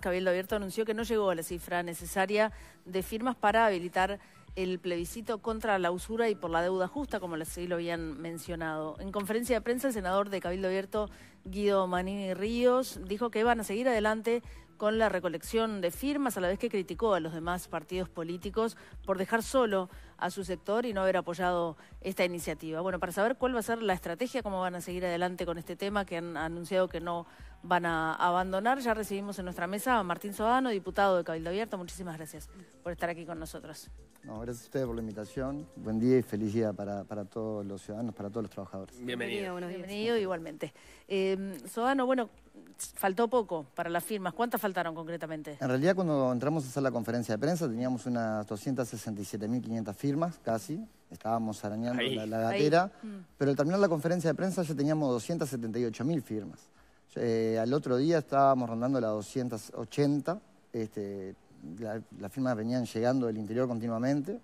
Cabildo Abierto anunció que no llegó a la cifra necesaria de firmas para habilitar el plebiscito contra la usura y por la deuda justa, como así lo habían mencionado. En conferencia de prensa, el senador de Cabildo Abierto, Guido Manini Ríos, dijo que van a seguir adelante con la recolección de firmas, a la vez que criticó a los demás partidos políticos por dejar solo a su sector y no haber apoyado esta iniciativa. Bueno, para saber cuál va a ser la estrategia, cómo van a seguir adelante con este tema, que han anunciado que no van a abandonar. Ya recibimos en nuestra mesa a Martín Sodano, diputado de Cabildo Abierto. Muchísimas gracias por estar aquí con nosotros. gracias a ustedes por la invitación. Buen día y felicidad para, todos los ciudadanos, para todos los trabajadores. Bienvenido. Bienvenido, Bienvenido igualmente. Eh, Sodano, bueno, faltó poco para las firmas. ¿Cuántas faltaron concretamente? En realidad, cuando entramos a hacer la conferencia de prensa, teníamos unas 267.500 firmas, casi. Estábamos arañando la, gatera. Mm. Pero al terminar la conferencia de prensa ya teníamos 278.000 firmas. Eh, al otro día estábamos rondando las 280. Este, las firmas venían llegando del interior continuamente.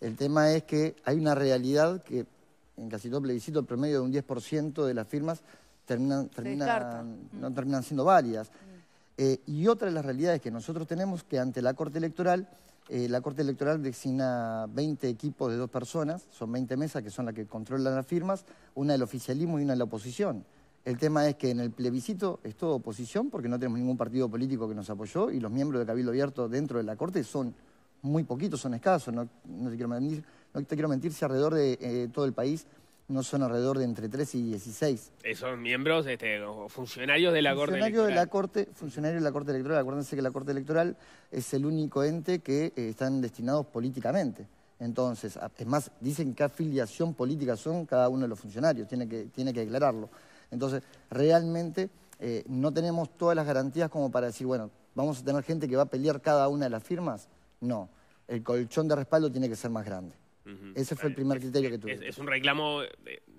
El tema es que hay una realidad que en casi todo plebiscito el promedio de un 10% de las firmas terminan, no mm. terminan siendo válidas. Mm. Eh, y otra de las realidades que nosotros tenemos que ante la Corte Electoral, eh, la Corte Electoral designa 20 equipos de dos personas, son 20 mesas que son las que controlan las firmas, una del oficialismo y una de la oposición. El tema es que en el plebiscito es todo oposición porque no tenemos ningún partido político que nos apoyó y los miembros de Cabildo Abierto dentro de la Corte son muy poquitos, son escasos, no, te, quiero mentir, te quiero mentir si alrededor de eh, todo el país no son alrededor de entre 3 y 16. Eh, son miembros, este, funcionarios de la Corte Electoral. De la corte, funcionarios de la Corte Electoral, acuérdense que la Corte Electoral es el único ente que eh, están destinados políticamente. Entonces, es más, dicen qué afiliación política son cada uno de los funcionarios, tiene que, tiene que declararlo. Entonces, realmente eh, no tenemos todas las garantías como para decir, bueno, vamos a tener gente que va a pelear cada una de las firmas. No, el colchón de respaldo tiene que ser más grande. Ese fue el primer criterio que tuve. es un reclamo eh,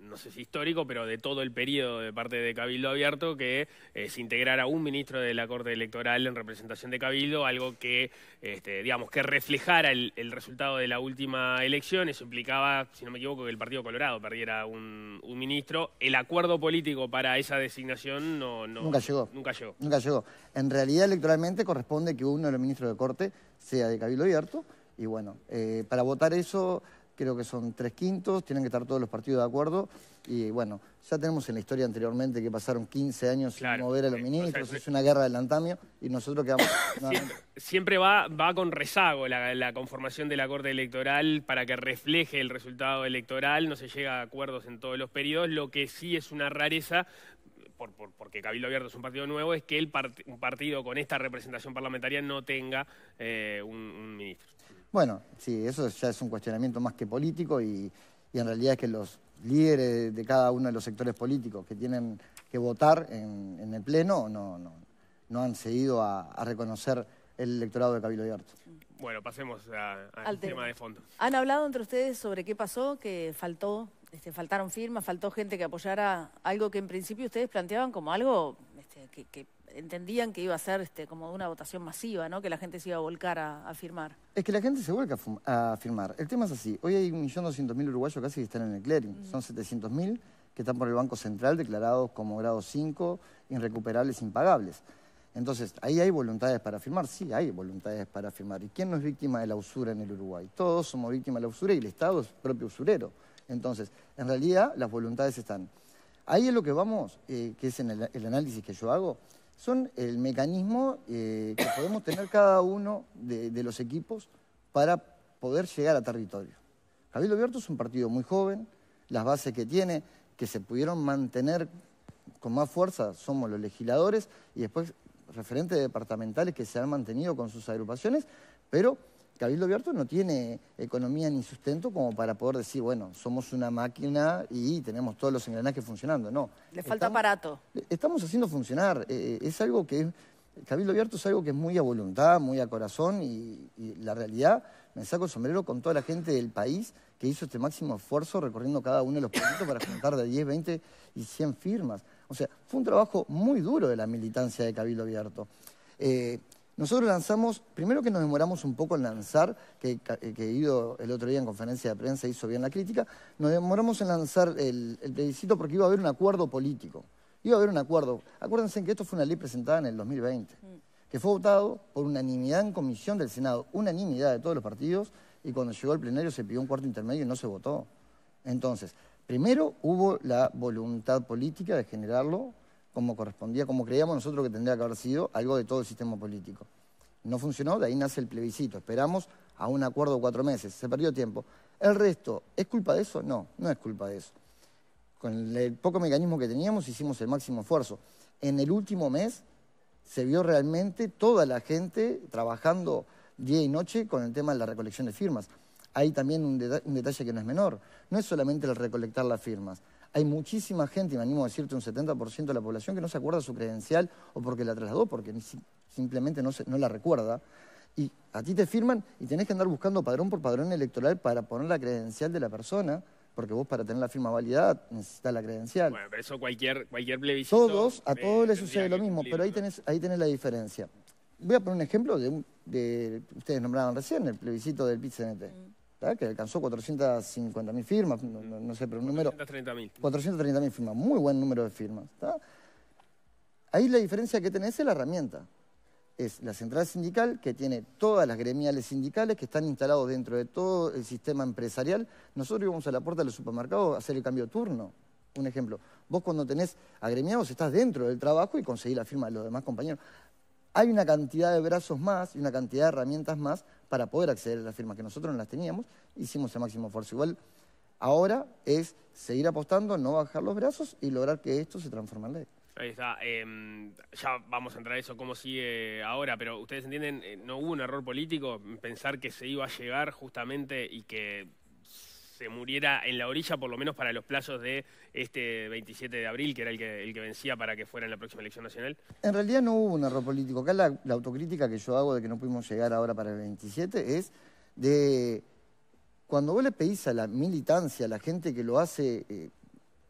no sé si histórico, pero de todo el periodo de parte de Cabildo Abierto, que se integrara un ministro de la Corte Electoral en representación de Cabildo, algo que, este, digamos, que reflejara el, resultado de la última elección. Eso implicaba, si no me equivoco, que el Partido Colorado perdiera un, ministro. El acuerdo político para esa designación no, nunca llegó. Nunca llegó. Nunca llegó. En realidad, electoralmente, corresponde que uno de los ministros de Corte sea de Cabildo Abierto. Y bueno, eh, para votar eso creo que son tres quintos, tienen que estar todos los partidos de acuerdo. Y bueno, ya tenemos en la historia anteriormente que pasaron 15 años sin mover a los ministros, es una guerra del antamio y nosotros quedamos... siempre, va, va con rezago la, conformación de la Corte Electoral para que refleje el resultado electoral, no se llega a acuerdos en todos los periodos, lo que sí es una rareza... Por, porque Cabildo Abierto es un partido nuevo, es que el un partido con esta representación parlamentaria no tenga eh, un ministro. Bueno, sí, eso ya es un cuestionamiento más que político y, en realidad es que los líderes de cada uno de los sectores políticos que tienen que votar en, el Pleno no, no, han seguido a, reconocer el electorado de Cabildo Arto. Bueno, pasemos al tema. de fondo. ¿Han hablado entre ustedes sobre qué pasó, que faltó, este, faltaron firmas, faltó gente que apoyara algo que en principio ustedes planteaban como algo este, que entendían que iba a ser este, como una votación masiva, ¿no? Que la gente se iba a volcar a, firmar. Es que la gente se vuelca a firmar. El tema es así. Hoy hay 1.200.000 uruguayos casi que están en el clearing. Mm. Son 700.000 que están por el Banco Central declarados como grado 5, irrecuperables, impagables. Entonces, ahí hay voluntades para firmar, sí, hay voluntades para firmar. ¿Y quién no es víctima de la usura en el Uruguay? Todos somos víctimas de la usura y el Estado es propio usurero. Entonces, en realidad las voluntades están. Ahí es lo que vamos, eh, que es en el análisis que yo hago, son el mecanismo eh, que podemos tener cada uno de, los equipos para poder llegar a territorio. Cabildo Abierto es un partido muy joven, las bases que tiene, que se pudieron mantener con más fuerza, somos los legisladores, y después referentes departamentales que se han mantenido con sus agrupaciones, pero Cabildo Abierto no tiene economía ni sustento como para poder decir, bueno, somos una máquina y tenemos todos los engranajes funcionando. No. Le falta aparato. Estamos haciendo funcionar. Eh, eh, es algo que. Cabildo Abierto es algo que es muy a voluntad, muy a corazón y, la realidad, me saco el sombrero con toda la gente del país que hizo este máximo esfuerzo recorriendo cada uno de los proyectos para juntar de 10, 20 y 100 firmas. O sea, fue un trabajo muy duro de la militancia de Cabildo Abierto. Eh, nosotros lanzamos, primero que nos demoramos un poco en lanzar, que, he eh, ido el otro día en conferencia de prensa hizo bien la crítica, nos demoramos en lanzar el, el plebiscito porque iba a haber un acuerdo político. Iba a haber un acuerdo. Acuérdense que esto fue una ley presentada en el 2020, mm. que fue votado por unanimidad en comisión del Senado, unanimidad de todos los partidos, y cuando llegó al plenario se pidió un cuarto intermedio y no se votó. Entonces, primero hubo la voluntad política de generarlo, como correspondía, como creíamos nosotros que tendría que haber sido algo de todo el sistema político. No funcionó, de ahí nace el plebiscito. Esperamos a un acuerdo cuatro meses, se perdió tiempo. El resto, ¿es culpa de eso? No, no es culpa de eso. Con el poco mecanismo que teníamos hicimos el máximo esfuerzo. En el último mes se vio realmente toda la gente trabajando día y noche con el tema de la recolección de firmas. Hay también un, un detalle que no es menor. No es solamente el recolectar las firmas. Hay muchísima gente, y me animo a decirte un 70% de la población, que no se acuerda su credencial o porque la trasladó, porque simplemente no, la recuerda. Y a ti te firman y tenés que andar buscando padrón por padrón electoral para poner la credencial de la persona porque vos para tener la firma válida necesitas la credencial. Bueno, pero eso cualquier, cualquier plebiscito... Todos, a todos les sucede lo mismo, pero ahí tenés, ahí tenés la diferencia. Voy a poner un ejemplo de, un, de ustedes nombraban recién el plebiscito del PIT-CNT. Mm. ¿eh? que alcanzó 450.000 firmas, no, sé, pero un número... 430.000. 430.000 firmas, muy buen número de firmas. Ahí la diferencia que tenés es la herramienta. Es la central sindical que tiene todas las gremiales sindicales que están instalados dentro de todo el sistema empresarial. Nosotros íbamos a la puerta del supermercado a hacer el cambio de turno. Un ejemplo, vos cuando tenés agremiados estás dentro del trabajo y conseguís la firma de los demás compañeros hay una cantidad de brazos más y una cantidad de herramientas más para poder acceder a las firmas que nosotros no las teníamos, hicimos el máximo esfuerzo. Igual ahora es seguir apostando, no bajar los brazos y lograr que esto se transforme en ley. Ahí está. Em, ya vamos a entrar a eso, cómo sigue ahora, pero ustedes entienden, eh, no hubo un error político pensar que se iba a llegar justamente y que se muriera en la orilla, por lo menos para los plazos de este 27 de abril, que era el que, el que vencía para que fuera en la próxima elección nacional? En realidad no hubo un error político. Acá la, autocrítica que yo hago de que no pudimos llegar ahora para el 27 es de cuando vos le pedís a la militancia, a la gente que lo hace eh,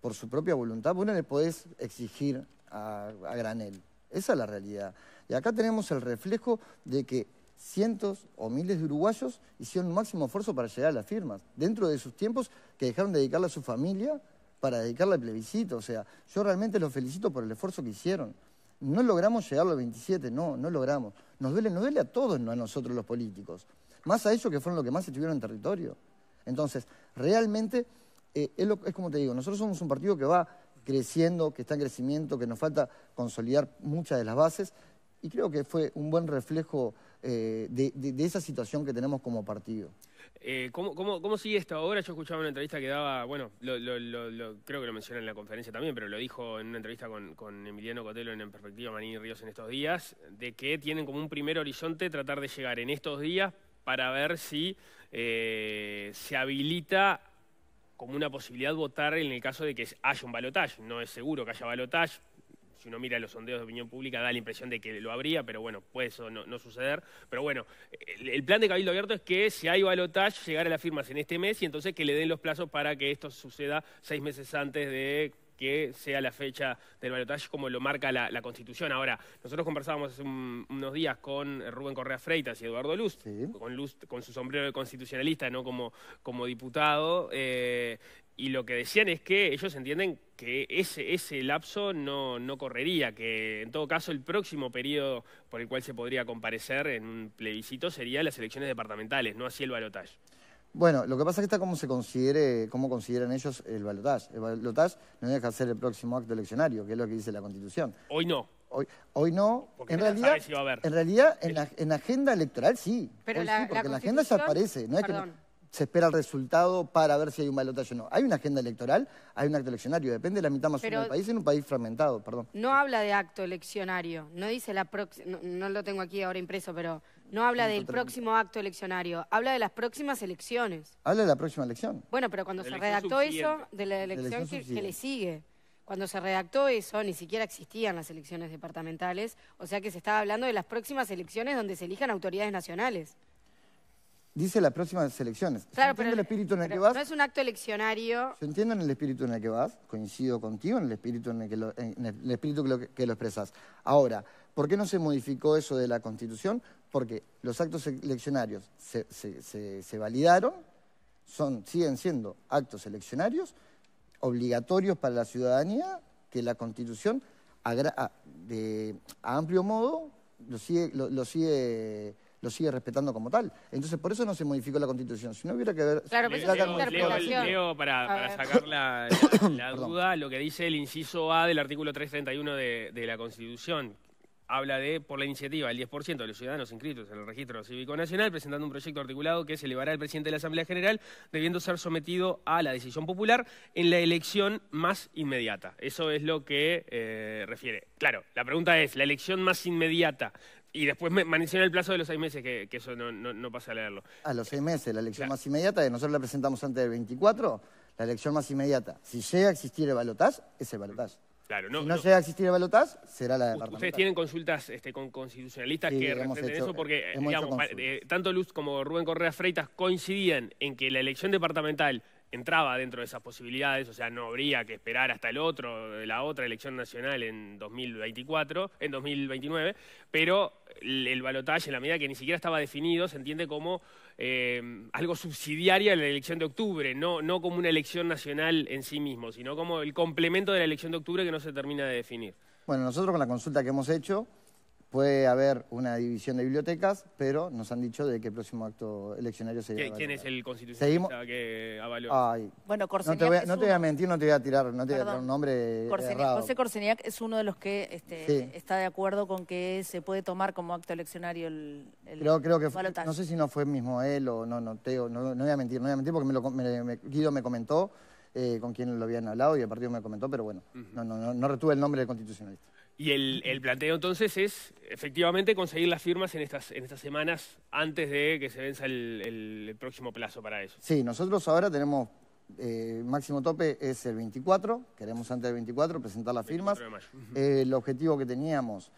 por su propia voluntad, vos no le podés exigir a granel. Esa es la realidad. Y acá tenemos el reflejo de que cientos o miles de uruguayos hicieron un máximo esfuerzo para llegar a las firmas, dentro de sus tiempos que dejaron de dedicarle a su familia para dedicarle al plebiscito. O sea, yo realmente los felicito por el esfuerzo que hicieron. No logramos llegar a los 27, no, no logramos. Nos duele, nos duele a todos, no a nosotros los políticos. Más a ellos que fueron los que más estuvieron en territorio. Entonces, realmente, eh, es como te digo, nosotros somos un partido que va creciendo, que está en crecimiento, que nos falta consolidar muchas de las bases, y creo que fue un buen reflejo eh, de, esa situación que tenemos como partido. Eh, ¿cómo, sigue esto? Ahora Yo escuchaba una entrevista que daba, bueno, creo que lo menciona en la conferencia también, pero lo dijo en una entrevista con, Emiliano Cotelo en, Perspectiva Manini Ríos en estos días, de que tienen como un primer horizonte tratar de llegar en estos días para ver si eh, se habilita como una posibilidad votar en el caso de que haya un balotaje. No es seguro que haya balotaje, si uno mira los sondeos de opinión pública da la impresión de que lo habría, pero bueno, puede eso no, suceder. Pero bueno, el, plan de Cabildo Abierto es que si hay balotage, llegar a las firmas en este mes y entonces que le den los plazos para que esto suceda seis meses antes de que sea la fecha del balotaje como lo marca la, Constitución. Ahora, nosotros conversábamos hace unos días con Rubén Correa Freitas y Eduardo Luz, con Luz con su sombrero de constitucionalista, no como, como diputado, eh, y lo que decían es que ellos entienden que ese, ese lapso no, correría, que en todo caso el próximo periodo por el cual se podría comparecer en un plebiscito sería las elecciones departamentales, no así el balotaje. Bueno, lo que pasa es que está como se considere, cómo consideran ellos el balotaje. El balotaje no deja ser el próximo acto eleccionario, que es lo que dice la Constitución. Hoy no. Hoy, hoy no. Porque en realidad, en realidad, en la, en agenda electoral sí. Pero la, sí, porque la agenda se aparece. No perdón se espera el resultado para ver si hay un balotaje o no. Hay una agenda electoral, hay un acto eleccionario, depende de la mitad más menos del país, en un país fragmentado, perdón. No habla de acto eleccionario, no dice la próxima, no, lo tengo aquí ahora impreso, pero no habla del próximo acto eleccionario, habla de las próximas elecciones. Habla de la próxima elección. Bueno, pero cuando se redactó eso, de la elección, que le sigue. Cuando se redactó eso, ni siquiera existían las elecciones departamentales, o sea que se estaba hablando de las próximas elecciones donde se elijan autoridades nacionales dice las próximas elecciones. Claro, pero, el espíritu en el que vas? No es un acto eleccionario. Se entiendo en el espíritu en el que vas, coincido contigo en el espíritu en el que lo, el espíritu que lo, expresas. Ahora, ¿por qué no se modificó eso de la Constitución? Porque los actos eleccionarios se, validaron, son, siguen siendo actos eleccionarios obligatorios para la ciudadanía que la Constitución a, de, amplio modo lo sigue, lo sigue lo sigue respetando como tal. Entonces, por eso no se modificó la Constitución. Si no hubiera que ver... Claro, pero Leo, para, sacar la, duda lo que dice el inciso A del artículo 331 de, de la Constitución, habla de, por la iniciativa, el 10% de los ciudadanos inscritos en el Registro Cívico Nacional, presentando un proyecto articulado que se elevará al presidente de la Asamblea General, debiendo ser sometido a la decisión popular en la elección más inmediata. Eso es lo que eh, refiere. Claro, la pregunta es, la elección más inmediata y después me, menciona el plazo de los seis meses, que, eso no, no, pasa a leerlo. A los seis meses, la elección más inmediata, que nosotros la presentamos antes del 24, la elección más inmediata. Si llega a existir el ese es el Claro, no, si no, llega a existir el balotaz, será la departamental. Ustedes tienen consultas este, con constitucionalistas que refieren eso porque, digamos, eh, tanto Luz como Rubén Correa Freitas coincidían en que la elección departamental entraba dentro de esas posibilidades, o sea, no habría que esperar hasta el otro, la otra elección nacional en 2024, en 2029, pero el, balotaje, en la medida que ni siquiera estaba definido, se entiende como eh, algo subsidiario a la elección de octubre, no, no como una elección nacional en sí mismo, sino como el complemento de la elección de octubre que no se termina de definir. Bueno, nosotros con la consulta que hemos hecho, Puede haber una división de bibliotecas, pero nos han dicho de que próximo acto eleccionario se ¿Quién, ¿quién es el constitucionalista ¿Seguimos? que avaló? bueno, Corseniac no te, voy, a, mentir, no te voy a tirar, no te voy a tirar un nombre errado. José Corseniac es uno de los que este, está de acuerdo con que se puede tomar como acto eleccionario el, el No sé si no fue mismo él o no, no, teo, no, voy a mentir, no voy a mentir porque me lo, me, Guido me comentó eh, con quién lo habían hablado y el partido me comentó, pero bueno, no, no, no retuve el nombre del constitucionalista. Y el, planteo entonces es efectivamente conseguir las firmas en estas, en estas semanas antes de que se venza el, el, próximo plazo para eso. Sí, nosotros ahora tenemos eh, máximo tope es el 24, queremos antes del 24 presentar las firmas. Eh, el objetivo que teníamos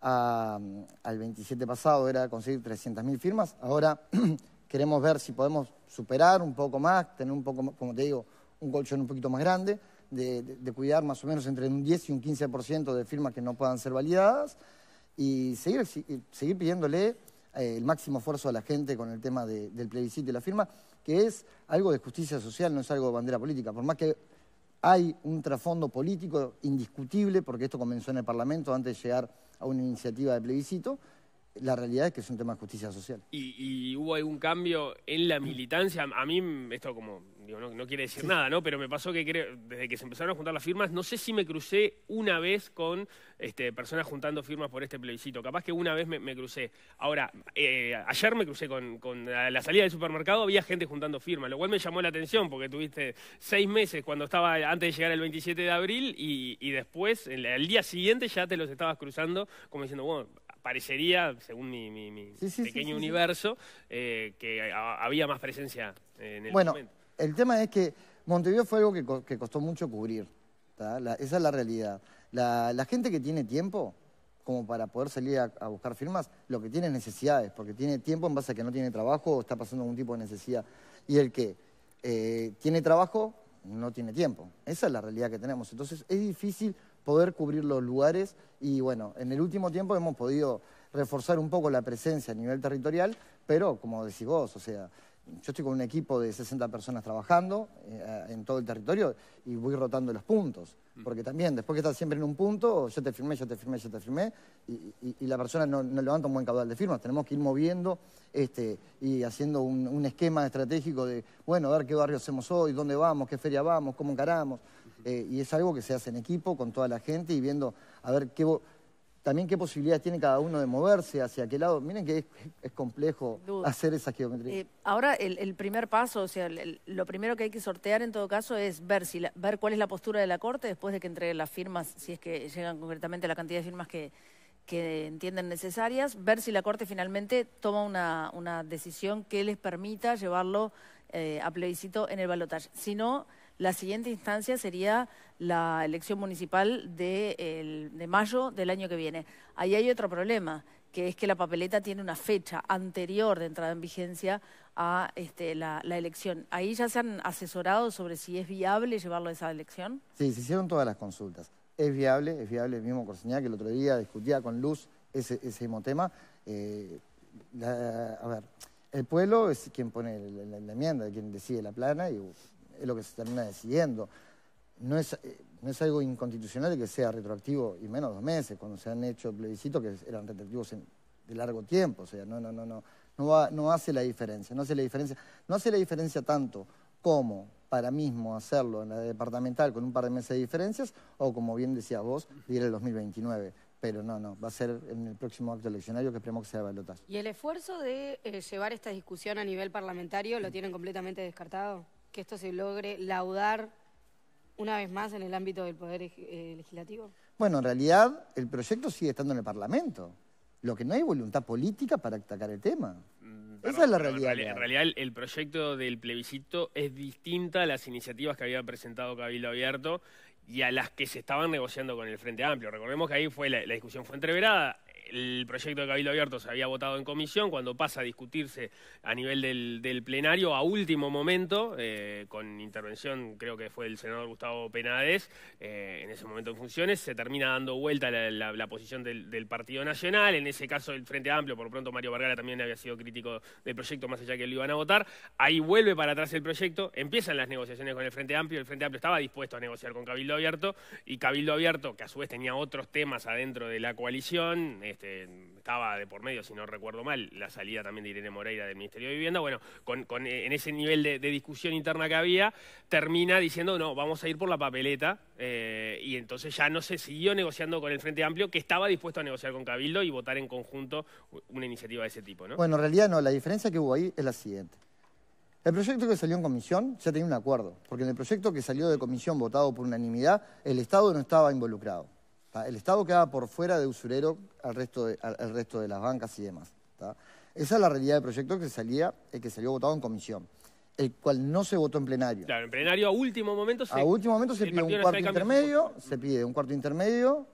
al 27 pasado era conseguir 300.000 firmas, ahora queremos ver si podemos superar un poco más, tener un poco, como te digo, un colchón un poquito más grande de, cuidar más o menos entre un 10 y un 15% de firmas que no puedan ser validadas y seguir, eh, seguir pidiéndole eh, el máximo esfuerzo a la gente con el tema del plebiscito y la firma, que es algo de justicia social, no es algo de bandera política. Por más que hay un trasfondo político indiscutible, porque esto comenzó en el Parlamento antes de llegar a una iniciativa de plebiscito, la realidad es que es un tema de justicia social. y hubo algún cambio en la militancia? A mí, esto como no, quiere decir nada, ¿no? Pero me pasó que desde que se empezaron a juntar las firmas, no sé si me crucé una vez con este, personas juntando firmas por este plebiscito. Capaz que una vez me, crucé. Ahora, eh, ayer me crucé con, la, salida del supermercado, había gente juntando firmas, lo cual me llamó la atención porque tuviste seis meses cuando estaba antes de llegar el 27 de abril y, después, el, día siguiente ya te los estabas cruzando como diciendo, bueno, parecería, según mi, pequeño universo, eh, que había más presencia en el momento el tema es que Montevideo fue algo que, costó mucho cubrir. esa es la realidad. La, gente que tiene tiempo, como para poder salir a, buscar firmas, lo que tiene necesidades, porque tiene tiempo en base a que no tiene trabajo o está pasando algún tipo de necesidad. Y el que eh, tiene trabajo no tiene tiempo. Esa es la realidad que tenemos. Entonces es difícil poder cubrir los lugares y bueno, en el último tiempo hemos podido reforzar un poco la presencia a nivel territorial, pero como decís vos, o sea, yo estoy con un equipo de 60 personas trabajando eh, en todo el territorio y voy rotando los puntos. Mm. Porque también, después que estás siempre en un punto, yo te firmé, yo te firmé, yo te firmé, y, la persona no, levanta un buen caudal de firmas. Tenemos que ir moviendo este, y haciendo un, esquema estratégico de, bueno, a ver qué barrio hacemos hoy, dónde vamos, qué feria vamos, cómo encaramos. Eh, y es algo que se hace en equipo, con toda la gente y viendo a ver qué también qué posibilidades tiene cada uno de moverse hacia qué lado. Miren que es, complejo hacer esa geometría. Eh, ahora, el, primer paso, o sea, lo primero que hay que sortear en todo caso es ver, si ver cuál es la postura de la Corte después de que entreguen las firmas, si es que llegan concretamente la cantidad de firmas que, entienden necesarias, ver si la Corte finalmente toma una, una decisión que les permita llevarlo eh, a plebiscito en el balotaje. Si no la siguiente instancia sería la elección municipal de, mayo del año que viene. Ahí hay otro problema, que es que la papeleta tiene una fecha anterior de entrada en vigencia a este, la, elección. ¿Ahí ya se han asesorado sobre si es viable llevarlo a esa elección? Sí, se hicieron todas las consultas. Es viable, es viable, el mismo Corseña que el otro día discutía con Luz ese, ese mismo tema. Eh, a ver, el pueblo es quien pone la, la enmienda, quien decide la plana y es lo que se termina decidiendo. No es, eh, es algo inconstitucional que sea retroactivo y menos dos meses, cuando se han hecho plebiscitos que eran retroactivos de largo tiempo. O sea, no, no, no, no. No, no hace la diferencia, no hace la diferencia. No hace la diferencia tanto como para mismo hacerlo en la departamental con un par de meses de diferencias o, como bien decías vos, ir el 2029 pero no, no, va a ser en el próximo acto eleccionario que esperemos que sea balotaje. ¿Y el esfuerzo de eh, llevar esta discusión a nivel parlamentario lo tienen completamente descartado? que esto se logre laudar una vez más en el ámbito del Poder eh, Legislativo? Bueno, en realidad el proyecto sigue estando en el Parlamento. Lo que no hay voluntad política para atacar el tema. Mm, Esa es la realidad. En realidad, el, proyecto del plebiscito es distinta a las iniciativas que había presentado Cabildo Abierto y a las que se estaban negociando con el Frente Amplio. Recordemos que ahí fue la discusión fue entreverada el proyecto de Cabildo Abierto se había votado en comisión, cuando pasa a discutirse a nivel del, plenario a último momento, eh, con intervención creo que fue el senador Gustavo Penades, eh, en ese momento en funciones, se termina dando vuelta la, posición del, Partido Nacional, en ese caso el Frente Amplio, por pronto Mario Vargara también había sido crítico del proyecto más allá que lo iban a votar, ahí vuelve para atrás el proyecto, empiezan las negociaciones con el Frente Amplio, el Frente Amplio estaba dispuesto a negociar con Cabildo Abierto y Cabildo Abierto, que a su vez tenía otros temas adentro de la coalición, eh, este, estaba de por medio, si no recuerdo mal, la salida también de Irene Moreira del Ministerio de Vivienda, bueno, con, eh, en ese nivel de, discusión interna que había, termina diciendo, no, vamos a ir por la papeleta, eh, y entonces ya no se siguió negociando con el Frente Amplio, que estaba dispuesto a negociar con Cabildo y votar en conjunto una iniciativa de ese tipo, Bueno, en realidad no, la diferencia que hubo ahí es la siguiente. El proyecto que salió en comisión ya tenía un acuerdo, porque en el proyecto que salió de comisión votado por unanimidad, el Estado no estaba involucrado. El Estado queda por fuera de usurero al resto de, las bancas y demás. Esa es la realidad del proyecto que, salía, el eh, que salió votado en comisión el cual no se votó en plenario. Claro, en plenario a último momento se... A último momento se pide un cuarto intermedio, se pide un cuarto intermedio,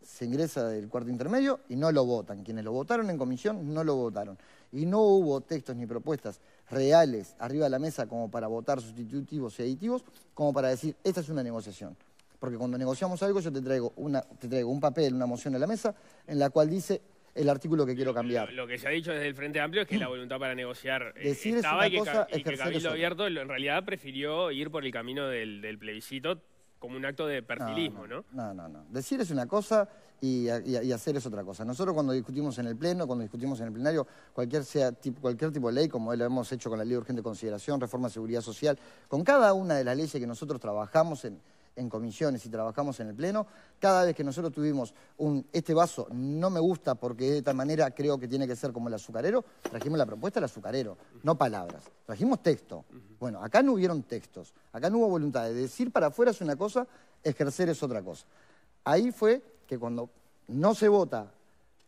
se ingresa del cuarto intermedio y no lo votan. Quienes lo votaron en comisión no lo votaron. Y no hubo textos ni propuestas reales arriba de la mesa como para votar sustitutivos y aditivos, como para decir, esta es una negociación. Porque cuando negociamos algo yo te traigo, te traigo un papel, una moción a la mesa, en la cual dice el artículo que quiero cambiar. Lo, que se ha dicho desde el Frente Amplio es que la mm. voluntad para negociar eh, estaba y, que, Cabildo Abierto en realidad prefirió ir por el camino del, plebiscito como un acto de perfilismo, no no, ¿no? no, Decir es una cosa y, hacer es otra cosa. Nosotros cuando discutimos en el Pleno, cuando discutimos en el plenario, cualquier, tipo, de ley, como lo hemos hecho con la Ley Urgente de Consideración, Reforma de Seguridad Social, con cada una de las leyes que nosotros trabajamos en en comisiones y trabajamos en el Pleno, cada vez que nosotros tuvimos un, este vaso no me gusta porque de tal manera creo que tiene que ser como el azucarero, trajimos la propuesta del azucarero, no palabras, trajimos texto. Bueno, acá no hubieron textos, acá no hubo voluntad de decir para afuera es una cosa, ejercer es otra cosa. Ahí fue que cuando no se vota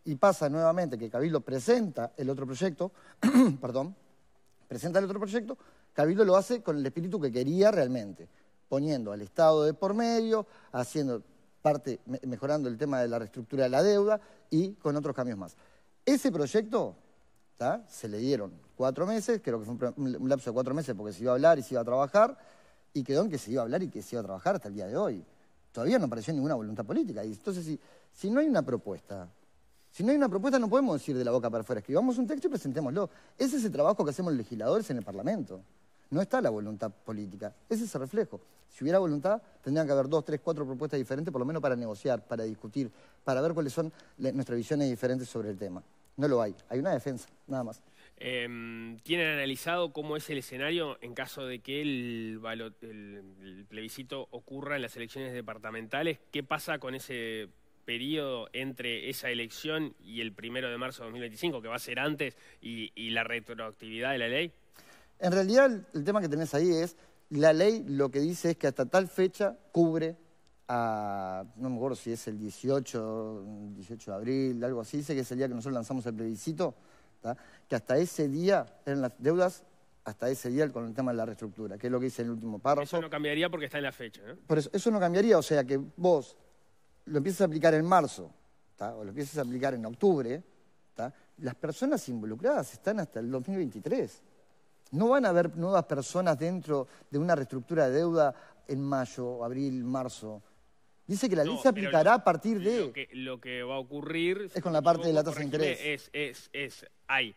y pasa nuevamente que Cabildo presenta el otro proyecto, perdón, presenta el otro proyecto, Cabildo lo hace con el espíritu que quería realmente poniendo al Estado de por medio, haciendo parte, mejorando el tema de la reestructura de la deuda y con otros cambios más. Ese proyecto se le dieron cuatro meses, creo que fue un, lapso de cuatro meses porque se iba a hablar y se iba a trabajar, y quedó en que se iba a hablar y que se iba a trabajar hasta el día de hoy. Todavía no apareció ninguna voluntad política. Y entonces, si, si no hay una propuesta, si no hay una propuesta no podemos decir de la boca para afuera, escribamos un texto y presentémoslo. Ese es el trabajo que hacemos los legisladores en el Parlamento. No está la voluntad política. Ese es el reflejo. Si hubiera voluntad, tendrían que haber dos, tres, cuatro propuestas diferentes, por lo menos para negociar, para discutir, para ver cuáles son nuestras visiones diferentes sobre el tema. No lo hay. Hay una defensa, nada más. Em, ¿Tienen analizado cómo es el escenario en caso de que el, plebiscito ocurra en las elecciones departamentales? ¿Qué pasa con ese periodo entre esa elección y el primero de marzo de 2025, que va a ser antes, y la retroactividad de la ley? En realidad el, tema que tenés ahí es, la ley lo que dice es que hasta tal fecha cubre a, no me acuerdo si es el 18, 18 de abril, algo así, dice que es el día que nosotros lanzamos el plebiscito, que hasta ese día eran las deudas, hasta ese día con el tema de la reestructura, que es lo que dice el último párrafo. Eso no cambiaría porque está en la fecha. eso, no cambiaría, o sea que vos lo empiezas a aplicar en marzo, o lo empiezas a aplicar en octubre, las personas involucradas están hasta el 2023. No van a haber nuevas personas dentro de una reestructura de deuda en mayo, abril, marzo. Dice que la ley se aplicará a partir de... Lo que, va a ocurrir... Es con la parte de la tasa de interés. Es, es, es, hay.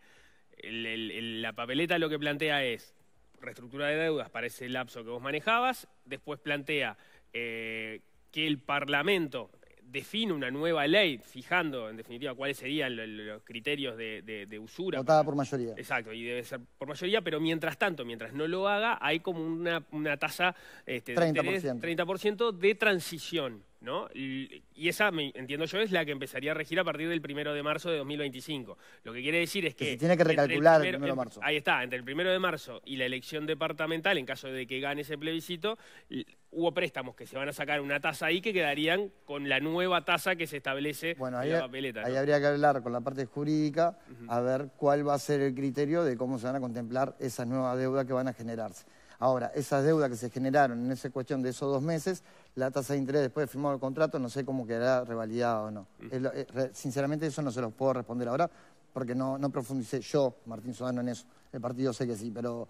la papeleta lo que plantea es reestructura de deudas para ese lapso que vos manejabas, después plantea eh, que el Parlamento define una nueva ley, fijando en definitiva cuáles serían los, criterios de, de, usura. Votada por mayoría. Exacto, y debe ser por mayoría, pero mientras tanto, mientras no lo haga, hay como una, una tasa este, De 30% de transición. Y esa, entiendo yo, es la que empezaría a regir a partir del primero de marzo de 2025. Lo que quiere decir es que... se tiene que recalcular el 1 de marzo. Ahí está, entre el primero de marzo y la elección departamental, en caso de que gane ese plebiscito, hubo préstamos que se van a sacar una tasa ahí que quedarían con la nueva tasa que se establece en la papeleta. Ahí habría que hablar con la parte jurídica a ver cuál va a ser el criterio de cómo se van a contemplar esas nuevas deudas que van a generarse. Ahora, esas deudas que se generaron en esa cuestión de esos dos meses, la tasa de interés después de firmar el contrato, no sé cómo quedará revalidada o no. Mm. Eh, sinceramente, eso no se los puedo responder ahora, porque no, profundicé yo, Martín Sodano, en eso. El partido sé que sí, pero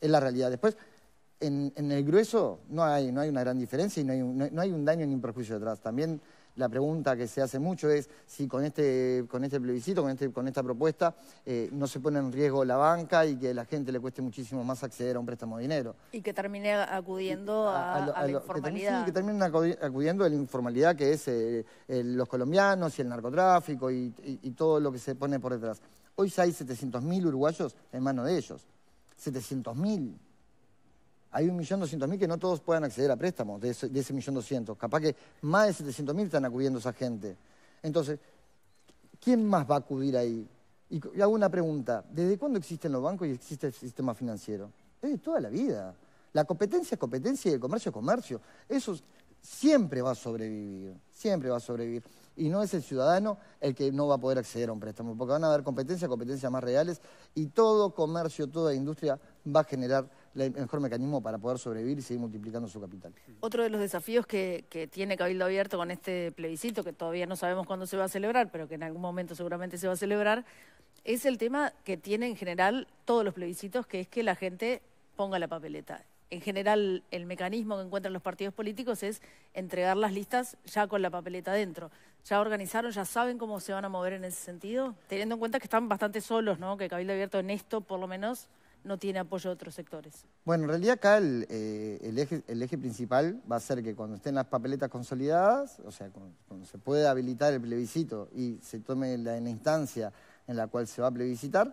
es la realidad. Después, en, el grueso no hay, una gran diferencia y no hay, un daño ni un perjuicio detrás. También la pregunta que se hace mucho es si con este, con este plebiscito, con, este, con esta propuesta, eh, no se pone en riesgo la banca y que a la gente le cueste muchísimo más acceder a un préstamo de dinero. Y que termine acudiendo a, la informalidad. Que termine, sí, que termine acudiendo a la informalidad que es eh, los colombianos y el narcotráfico y, todo lo que se pone por detrás. Hoy ya hay 700.000 uruguayos en manos de ellos. 700.000 hay un millón doscientos mil que no todos puedan acceder a préstamos de ese, millón doscientos. Capaz que más de mil están acudiendo esa gente. Entonces, ¿quién más va a acudir ahí? Y, hago una pregunta, ¿desde cuándo existen los bancos y existe el sistema financiero? Desde toda la vida. La competencia es competencia y el comercio es comercio. Eso siempre va a sobrevivir, siempre va a sobrevivir y no es el ciudadano el que no va a poder acceder a un préstamo, porque van a haber competencias, competencias más reales y todo comercio, toda industria va a generar el mejor mecanismo para poder sobrevivir y seguir multiplicando su capital. Otro de los desafíos que, que, tiene Cabildo Abierto con este plebiscito, que todavía no sabemos cuándo se va a celebrar, pero que en algún momento seguramente se va a celebrar, es el tema que tiene en general todos los plebiscitos, que es que la gente ponga la papeleta en general el mecanismo que encuentran los partidos políticos es entregar las listas ya con la papeleta adentro. ¿Ya organizaron, ya saben cómo se van a mover en ese sentido? Teniendo en cuenta que están bastante solos, ¿no? Que Cabildo Abierto en esto, por lo menos, no tiene apoyo de otros sectores. Bueno, en realidad acá el, eh, eje, principal va a ser que cuando estén las papeletas consolidadas, o sea, cuando, se pueda habilitar el plebiscito y se tome la, la instancia en la cual se va a plebiscitar,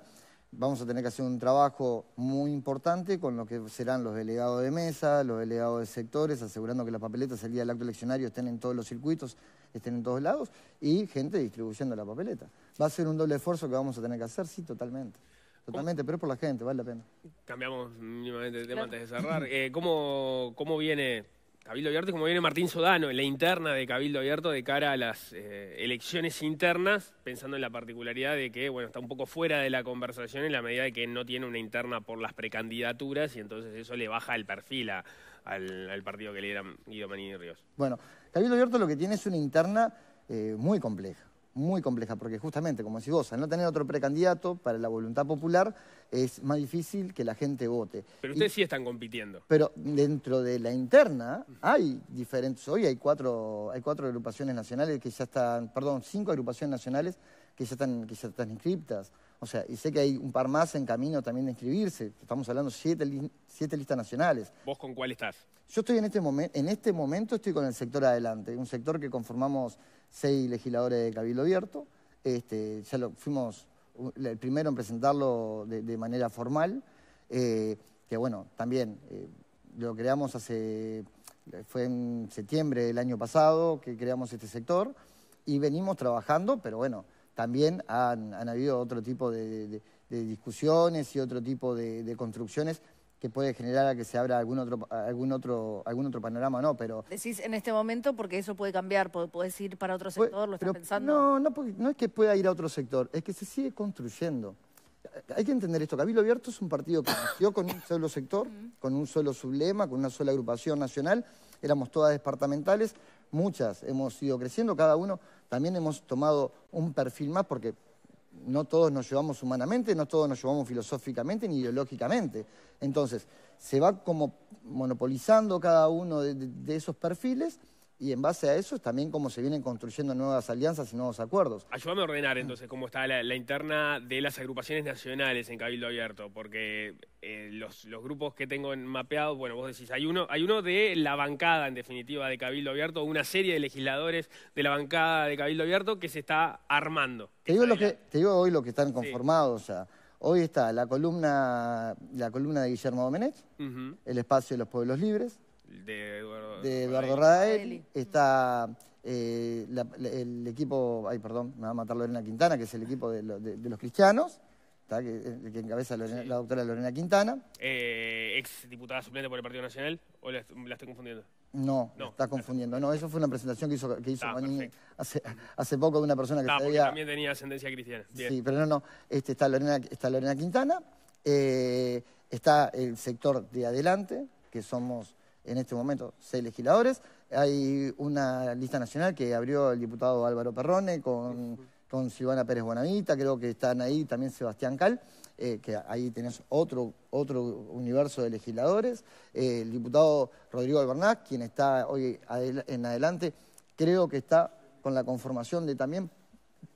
vamos a tener que hacer un trabajo muy importante con lo que serán los delegados de mesa, los delegados de sectores, asegurando que las papeletas el día del acto eleccionario estén en todos los circuitos, estén en todos lados, y gente distribuyendo la papeleta. Va a ser un doble esfuerzo que vamos a tener que hacer, sí, totalmente. Totalmente, pero es por la gente, vale la pena. Cambiamos mínimamente de tema antes de cerrar. Eh, ¿cómo, ¿Cómo viene Cabildo Abierto como viene Martín Sodano, la interna de Cabildo Abierto de cara a las eh, elecciones internas, pensando en la particularidad de que, bueno, está un poco fuera de la conversación en la medida de que no tiene una interna por las precandidaturas y entonces eso le baja el perfil al, partido que le lidera Guido Manini Ríos. Bueno, Cabildo Abierto lo que tiene es una interna eh, muy compleja muy compleja, porque justamente, como decís vos, al no tener otro precandidato para la voluntad popular, es más difícil que la gente vote. Pero ustedes sí están compitiendo. Pero dentro de la interna hay diferentes, hoy hay cuatro, hay cuatro agrupaciones nacionales que ya están, perdón, cinco agrupaciones nacionales que ya están, que ya están inscriptas. O sea, y sé que hay un par más en camino también de inscribirse. Estamos hablando siete, siete listas nacionales. ¿Vos con cuál estás? Yo estoy en este, momento, en este momento estoy con el sector adelante, un sector que conformamos seis legisladores de Cabildo Abierto. Este, ya lo fuimos el primero en presentarlo de, manera formal, eh, que bueno, también eh, lo creamos hace, fue en septiembre del año pasado que creamos este sector y venimos trabajando, pero bueno, también han, habido otro tipo de, discusiones y otro tipo de, construcciones que puede generar a que se abra algún otro, algún otro, algún otro panorama no, pero... Decís en este momento porque eso puede cambiar, podés ir para otro sector, lo estás pensando. No, no, no es que pueda ir a otro sector, es que se sigue construyendo. Hay que entender esto, Cabildo Abierto es un partido que nació con un solo sector, con un solo sublema, con una sola agrupación nacional, éramos todas departamentales, muchas hemos ido creciendo, cada uno también hemos tomado un perfil más porque no todos nos llevamos humanamente, no todos nos llevamos filosóficamente ni ideológicamente. Entonces, se va como monopolizando cada uno de, esos perfiles y en base a eso es también cómo se vienen construyendo nuevas alianzas y nuevos acuerdos. Ayúdame a ordenar entonces cómo está la, interna de las agrupaciones nacionales en Cabildo Abierto, porque eh, los, grupos que tengo mapeados, bueno, vos decís, hay uno, hay uno de la bancada en definitiva de Cabildo Abierto, una serie de legisladores de la bancada de Cabildo Abierto que se está armando. Te, digo, hoy lo que están conformados, o sea, hoy está la columna, la columna de Guillermo Domenech, el espacio de los pueblos libres, de Eduardo de Eduardo Radael, está eh, el equipo, ay perdón, me va a matar Lorena Quintana, que es el equipo de, los cristianos, eh, que, encabeza la doctora Lorena Quintana. Eh, ex diputada suplente por el Partido Nacional, ¿o la, estoy confundiendo? No, no, está confundiendo. No, eso fue una presentación que hizo, que ah, hace, poco de una persona que ah, también tenía ascendencia cristiana. Sí, pero no, no. Este, está, Lorena, está Lorena Quintana, está el sector de adelante, que somos en este momento seis legisladores. Hay una lista nacional que abrió el diputado Álvaro Perrone con, Silvana Pérez Bonavita, creo que están ahí también Sebastián Cal, eh, que ahí tenés otro, otro universo de legisladores. Eh, el diputado Rodrigo Albernaz, quien está hoy en adelante, creo que está con la conformación de también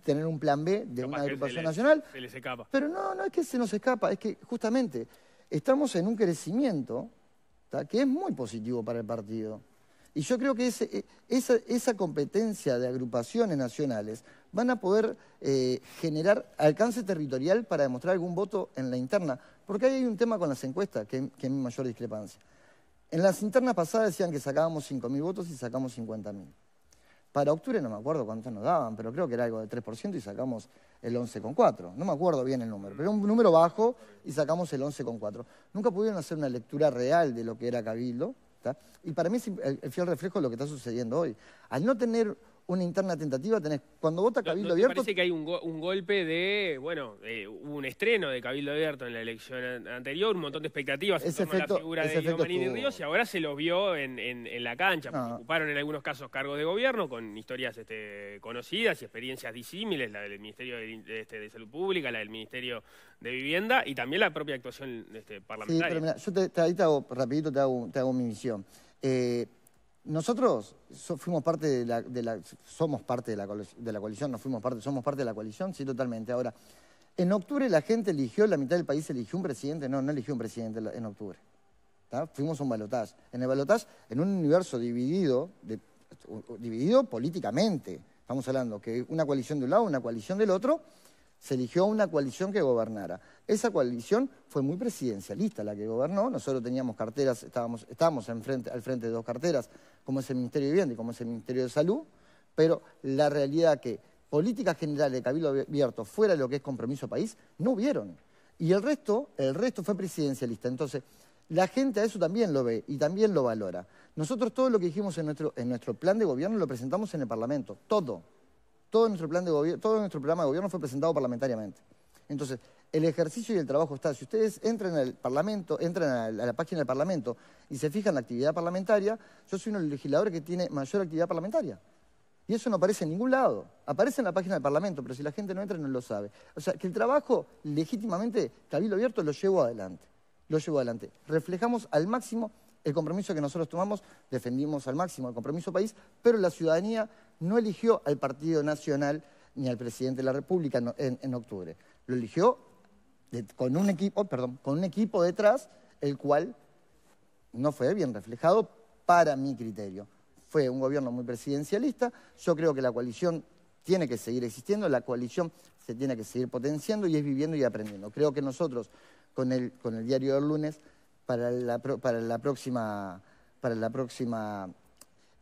tener un plan B de una agrupación nacional. escapa. Pero no, no es que se nos escapa, es que justamente estamos en un crecimiento que es muy positivo para el partido. Y yo creo que eh, esa, competencia de agrupaciones nacionales van a poder eh, generar alcance territorial para demostrar algún voto en la interna. Porque ahí hay un tema con las encuestas, que, que es mi mayor discrepancia. En las internas pasadas decían que sacábamos 5.000 votos y sacamos 50.000. Para octubre no me acuerdo cuánto nos daban, pero creo que era algo de 3% y sacamos el 11,4. No me acuerdo bien el número, pero era un número bajo y sacamos el 11,4. Nunca pudieron hacer una lectura real de lo que era Cabildo. Y para mí es el fiel reflejo de lo que está sucediendo hoy. Al no tener una interna tentativa tenés. Cuando vota Cabildo ¿No Me parece que hay un, golpe de, bueno, eh, un estreno de Cabildo Abierto en la elección anterior, un montón de expectativas en torno a la figura de Manini Ríos y ahora se lo vio en, la cancha. Ah. Ocuparon en algunos casos cargos de gobierno con historias este, conocidas y experiencias disímiles, la del Ministerio de, este, Salud Pública, la del Ministerio de Vivienda y también la propia actuación este, parlamentaria. Sí, yo te, ahí hago, rapidito te hago, te hago mi misión. Eh, nosotros fuimos parte de la, somos parte de la, coalición, no fuimos parte, somos parte de la coalición, sí, totalmente. Ahora, en octubre la gente eligió, la mitad del país eligió un presidente, no, no eligió un presidente en octubre. Fuimos un balotaje. En el balotaje, en un universo dividido, dividido políticamente, estamos hablando que una coalición de un lado, una coalición del otro, se eligió una coalición que gobernara. Esa coalición fue muy presidencialista la que gobernó. Nosotros teníamos carteras, estábamos, al frente de dos carteras, como es el Ministerio de Vivienda y como es el Ministerio de Salud, pero la realidad que política general de Cabildo Abierto fuera lo que es compromiso país, no hubieron. Y el resto, el resto fue presidencialista. Entonces, la gente a eso también lo ve y también lo valora. Nosotros todo lo que dijimos en nuestro, en nuestro plan de gobierno lo presentamos en el Parlamento, todo todo nuestro, todo nuestro programa de gobierno fue presentado parlamentariamente. Entonces, el ejercicio y el trabajo está. Si ustedes entran al Parlamento, entran a la, página del Parlamento y se fijan la actividad parlamentaria, yo soy uno de los legisladores que tiene mayor actividad parlamentaria. Y eso no aparece en ningún lado. Aparece en la página del Parlamento, pero si la gente no entra no lo sabe. O sea, que el trabajo legítimamente, Cabildo Abierto, lo llevo adelante. Lo llevo adelante. Reflejamos al máximo el compromiso que nosotros tomamos, defendimos al máximo el compromiso país, pero la ciudadanía no eligió al Partido Nacional ni al presidente de la República en, octubre. Lo eligió con, un equipo, oh, con un equipo detrás, el cual no fue bien reflejado para mi criterio. Fue un gobierno muy presidencialista. Yo creo que la coalición tiene que seguir existiendo, la coalición se tiene que seguir potenciando y es viviendo y aprendiendo. Creo que nosotros, con el, el diario del lunes, para la próxima, para la próxima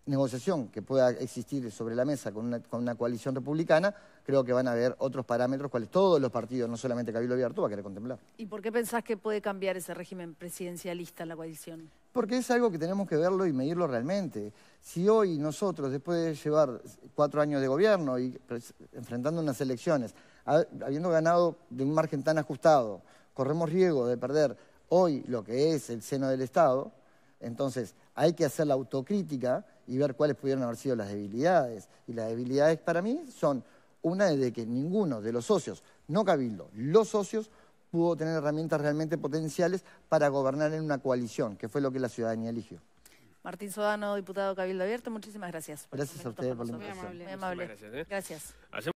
negociación que pueda existir sobre la mesa con una, coalición republicana, creo que van a haber otros parámetros cuales todos los partidos, no solamente Cabildo Abierto, va a querer contemplar. ¿Y por qué pensás que puede cambiar ese régimen presidencialista en la coalición? Porque es algo que tenemos que verlo y medirlo realmente. Si hoy nosotros, después de llevar cuatro años de gobierno y enfrentando unas elecciones, habiendo ganado de un margen tan ajustado, corremos riesgo de perder hoy lo que es el seno del Estado, entonces hay que hacer la autocrítica y ver cuáles pudieron haber sido las debilidades. Y las debilidades para mí son una de que ninguno de los socios, no Cabildo, los socios pudo tener herramientas realmente potenciales para gobernar en una coalición, que fue lo que la ciudadanía eligió. Martín Sodano, diputado Cabildo Abierto, muchísimas gracias. Gracias a ustedes por la invitación. Muy amable. gracias. ¿eh?